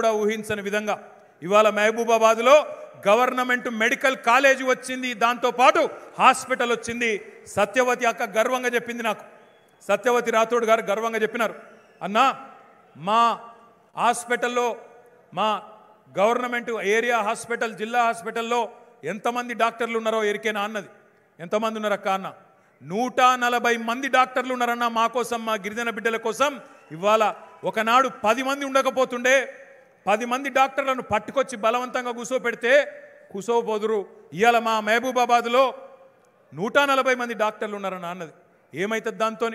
కూడా ఊహించని విధంగా ఇవాళ మహబూబాబాద్లో గవర్నమెంట్ మెడికల్ కాలేజ్ వచ్చింది దాంతోపాటు హాస్పిటల్ వచ్చింది సత్యవతి అక్క గర్వంగా చెప్పింది నాకు సత్యవతి రాథోడ్ గారు గర్వంగా చెప్పినారు అన్నా మా హాస్పిటల్లో మా గవర్నమెంట్ ఏరియా హాస్పిటల్ జిల్లా హాస్పిటల్లో ఎంతమంది డాక్టర్లు ఉన్నారో ఎరికేనా అన్నది ఎంతమంది ఉన్నారక్క అన్న నూట నలభై మంది డాక్టర్లు ఉన్నారన్న మా కోసం మా గిరిజన బిడ్డల కోసం ఇవాళ ఒకనాడు పది మంది ఉండకపోతుండే పది మంది డాక్టర్లను పట్టుకొచ్చి బలవంతంగా కూసోపెడితే కూసోపోదురు ఇవాళ మా మహబూబాబాద్లో నూట నలభై మంది డాక్టర్లు ఉన్నారని అన్నది ఏమవుతుంది దాంతో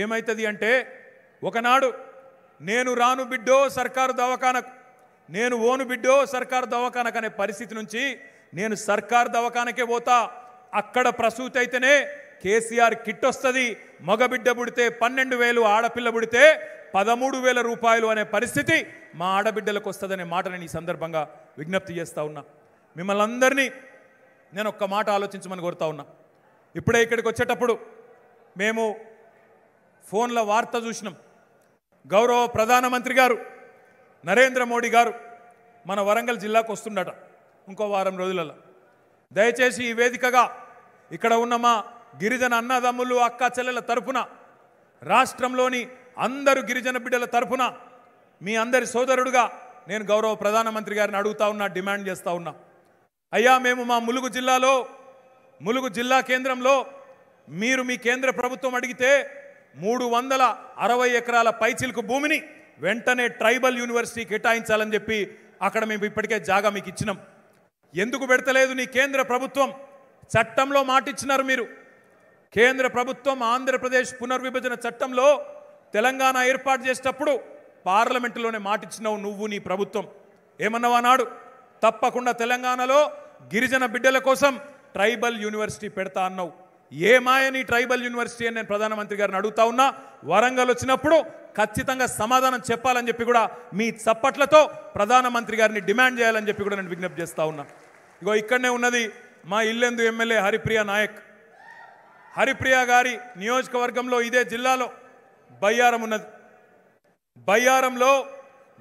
ఏమవుతుంది అంటే ఒకనాడు నేను రాను బిడ్డో సర్కారు దవాఖానకు నేను ఓను బిడ్డో సర్కారు దవాఖానకు అనే పరిస్థితి నుంచి నేను సర్కారు దవాఖానకే పోతా అక్కడ ప్రసూతి అయితేనే కేసీఆర్ కిట్ వస్తుంది మగబిడ్డ పుడితే పన్నెండు వేలు ఆడపిల్ల పుడితే పదమూడు వేల రూపాయలు అనే పరిస్థితి మా ఆడబిడ్డలకు వస్తుందనే మాట నేను ఈ సందర్భంగా విజ్ఞప్తి చేస్తూ ఉన్నా మిమ్మల్ని అందరినీ నేను ఒక్క మాట ఆలోచించమని కోరుతా ఉన్నా ఇప్పుడే ఇక్కడికి వచ్చేటప్పుడు మేము ఫోన్ల వార్త చూసినాం గౌరవ ప్రధానమంత్రి గారు నరేంద్ర మోడీ గారు మన వరంగల్ జిల్లాకు వస్తుండట ఇంకో వారం రోజులలో దయచేసి ఈ వేదికగా ఇక్కడ ఉన్న మా గిరిజన అన్నదమ్ములు అక్క చెల్లెల తరఫున రాష్ట్రంలోని అందరు గిరిజన బిడ్డల తరఫున మీ అందరి సోదరుడుగా నేను గౌరవ ప్రధానమంత్రి గారిని అడుగుతా ఉన్నా డిమాండ్ చేస్తూ ఉన్నా అయ్యా మేము మా ములుగు జిల్లాలో ములుగు జిల్లా కేంద్రంలో మీరు మీ కేంద్ర ప్రభుత్వం అడిగితే మూడు వందల అరవై ఎకరాల పైచిలకు భూమిని వెంటనే ట్రైబల్ యూనివర్సిటీ కేటాయించాలని చెప్పి అక్కడ మేము ఇప్పటికే జాగా మీకు ఇచ్చినాం ఎందుకు పెడతలేదు నీ కేంద్ర ప్రభుత్వం చట్టంలో మాటిచ్చినారు మీరు కేంద్ర ప్రభుత్వం ఆంధ్రప్రదేశ్ పునర్విభజన చట్టంలో తెలంగాణ ఏర్పాటు చేసేటప్పుడు పార్లమెంటులోనే మాటిచ్చినావు నువ్వు నీ ప్రభుత్వం ఏమన్నావా నాడు తప్పకుండా తెలంగాణలో గిరిజన బిడ్డల కోసం ట్రైబల్ యూనివర్సిటీ పెడతా అన్నావు ఏమాయని ట్రైబల్ యూనివర్సిటీ అని నేను ప్రధానమంత్రి గారిని అడుగుతా ఉన్నా వరంగల్ వచ్చినప్పుడు ఖచ్చితంగా సమాధానం చెప్పాలని చెప్పి కూడా మీ చప్పట్లతో ప్రధానమంత్రి గారిని డిమాండ్ చేయాలని చెప్పి కూడా నేను విజ్ఞప్తి చేస్తా ఉన్నా ఇగో ఇక్కడనే ఉన్నది మా ఇల్లెందు ఎమ్మెల్యే హరిప్రియ నాయక్ హరిప్రియ గారి నియోజకవర్గంలో ఇదే జిల్లాలో బయ్యారం ఉన్నది బయ్యారంలో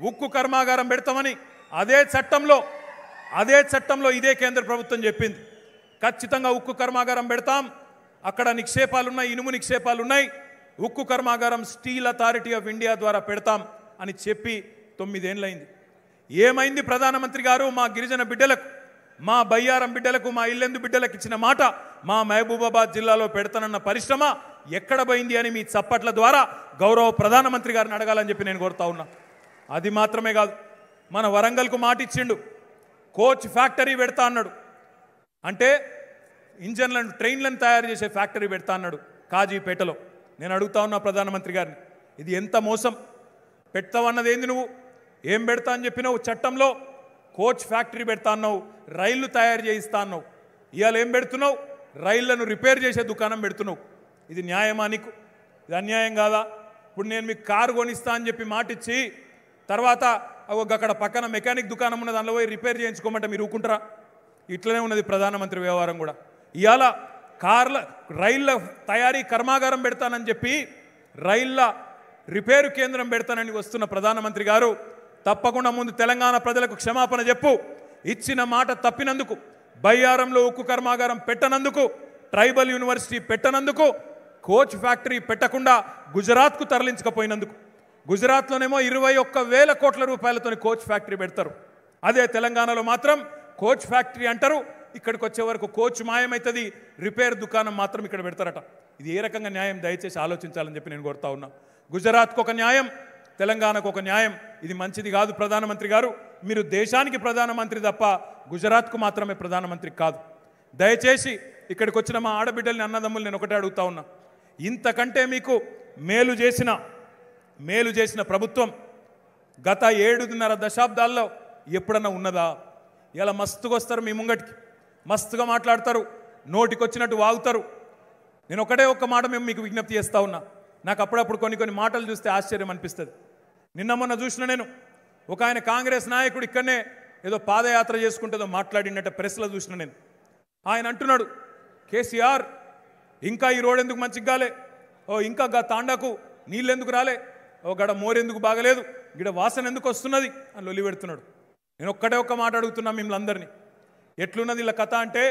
ఉక్కు కర్మాగారం పెడతామని అదే చట్టంలో అదే చట్టంలో ఇదే కేంద్ర ప్రభుత్వం చెప్పింది ఖచ్చితంగా ఉక్కు కర్మాగారం పెడతాం అక్కడ నిక్షేపాలున్నాయి ఇనుము నిక్షేపాలున్నాయి ఉక్కు కర్మాగారం స్టీల్ అథారిటీ ఆఫ్ ఇండియా ద్వారా పెడతాం అని చెప్పి తొమ్మిదేళ్ళైంది ఏమైంది ప్రధానమంత్రి గారు మా గిరిజన బిడ్డలకు మా బయ్యారం బిడ్డలకు మా ఇల్లెందు బిడ్డలకు ఇచ్చిన మాట మా మహబూబాబాద్ జిల్లాలో పెడతానన్న పరిశ్రమ ఎక్కడ పోయింది అని మీ చప్పట్ల ద్వారా గౌరవ ప్రధానమంత్రి గారిని అడగాలని చెప్పి నేను కోరుతా ఉన్నా అది మాత్రమే కాదు మన వరంగల్కు మాట ఇచ్చిండు కోచ్ ఫ్యాక్టరీ పెడతా అన్నాడు అంటే ఇంజన్లను ట్రైన్లను తయారు చేసే ఫ్యాక్టరీ పెడతా అన్నాడు కాజీపేటలో నేను అడుగుతా ఉన్నా ప్రధానమంత్రి గారిని ఇది ఎంత మోసం పెడతావన్నది ఏంది నువ్వు ఏం పెడతా అని చెప్పినావు చట్టంలో కోచ్ ఫ్యాక్టరీ పెడతా అన్నావు రైళ్లు తయారు చేయిస్తా అన్నావు ఇవాళ ఏం పెడుతున్నావు రైళ్లను రిపేర్ చేసే దుకాణం పెడుతున్నావు ఇది న్యాయమా నీకు ఇది అన్యాయం కాదా ఇప్పుడు నేను మీకు కారు కొనిస్తా అని చెప్పి మాటిచ్చి తర్వాత అక్కడ పక్కన మెకానిక్ దుకాణం ఉన్న దానిలో పోయి రిపేర్ చేయించుకోమంటే మీరు ఊకుంటారా ఇట్లనే ఉన్నది ప్రధానమంత్రి వ్యవహారం కూడా ఇవాళ కార్ల రైళ్ళ తయారీ కర్మాగారం పెడతానని చెప్పి రైళ్ళ రిపేరు కేంద్రం పెడతానని వస్తున్న ప్రధానమంత్రి గారు తప్పకుండా ముందు తెలంగాణ ప్రజలకు క్షమాపణ చెప్పు ఇచ్చిన మాట తప్పినందుకు బయ్యారంలో ఉక్కు కర్మాగారం పెట్టనందుకు ట్రైబల్ యూనివర్సిటీ పెట్టనందుకు కోచ్ ఫ్యాక్టరీ పెట్టకుండా గుజరాత్కు తరలించకపోయినందుకు గుజరాత్లోనేమో ఇరవై ఒక్క వేల కోట్ల రూపాయలతో కోచ్ ఫ్యాక్టరీ పెడతారు అదే తెలంగాణలో మాత్రం కోచ్ ఫ్యాక్టరీ అంటారు ఇక్కడికి వచ్చే వరకు కోచ్ మాయమవుతుంది రిపేర్ దుకాణం మాత్రం ఇక్కడ పెడతారట ఇది ఏ రకంగా న్యాయం దయచేసి ఆలోచించాలని చెప్పి నేను కోరుతా ఉన్నా గుజరాత్కు ఒక న్యాయం తెలంగాణకు ఒక న్యాయం ఇది మంచిది కాదు ప్రధానమంత్రి గారు మీరు దేశానికి ప్రధానమంత్రి తప్ప గుజరాత్కు మాత్రమే ప్రధానమంత్రి కాదు దయచేసి ఇక్కడికి వచ్చిన మా ఆడబిడ్డల్ని అన్నదమ్ములు నేను ఒకటే అడుగుతా ఉన్నా ఇంతకంటే మీకు మేలు చేసిన మేలు చేసిన ప్రభుత్వం గత ఏడున్నర దశాబ్దాల్లో ఎప్పుడన్నా ఉన్నదా ఇలా మస్తుగా వస్తారు మీ ముంగటికి మస్తుగా మాట్లాడతారు నోటికొచ్చినట్టు వాగుతారు నేను ఒకటే ఒక్క మాట మేము మీకు విజ్ఞప్తి చేస్తూ ఉన్నా నాకు అప్పుడప్పుడు కొన్ని కొన్ని మాటలు చూస్తే ఆశ్చర్యం అనిపిస్తుంది నిన్న మొన్న చూసిన నేను ఒక ఆయన కాంగ్రెస్ నాయకుడు ఇక్కడనే ఏదో పాదయాత్ర చేసుకుంటేదో మాట్లాడినట్టు ప్రెస్లో చూసిన నేను ఆయన అంటున్నాడు కేసీఆర్ ఇంకా ఈ రోడ్ ఎందుకు మంచిగా కాలే ఓ ఇంకా గా తాండాకు నీళ్ళు ఎందుకు రాలే ఓ గడ మోరెందుకు బాగలేదు గిడ వాసన ఎందుకు వస్తున్నది అని లొలి పెడుతున్నాడు నేను ఒక్కటే ఒక్క మాట అడుగుతున్నా మిమ్మల్ని అందరినీ ఎట్లున్నది ఇలా కథ అంటే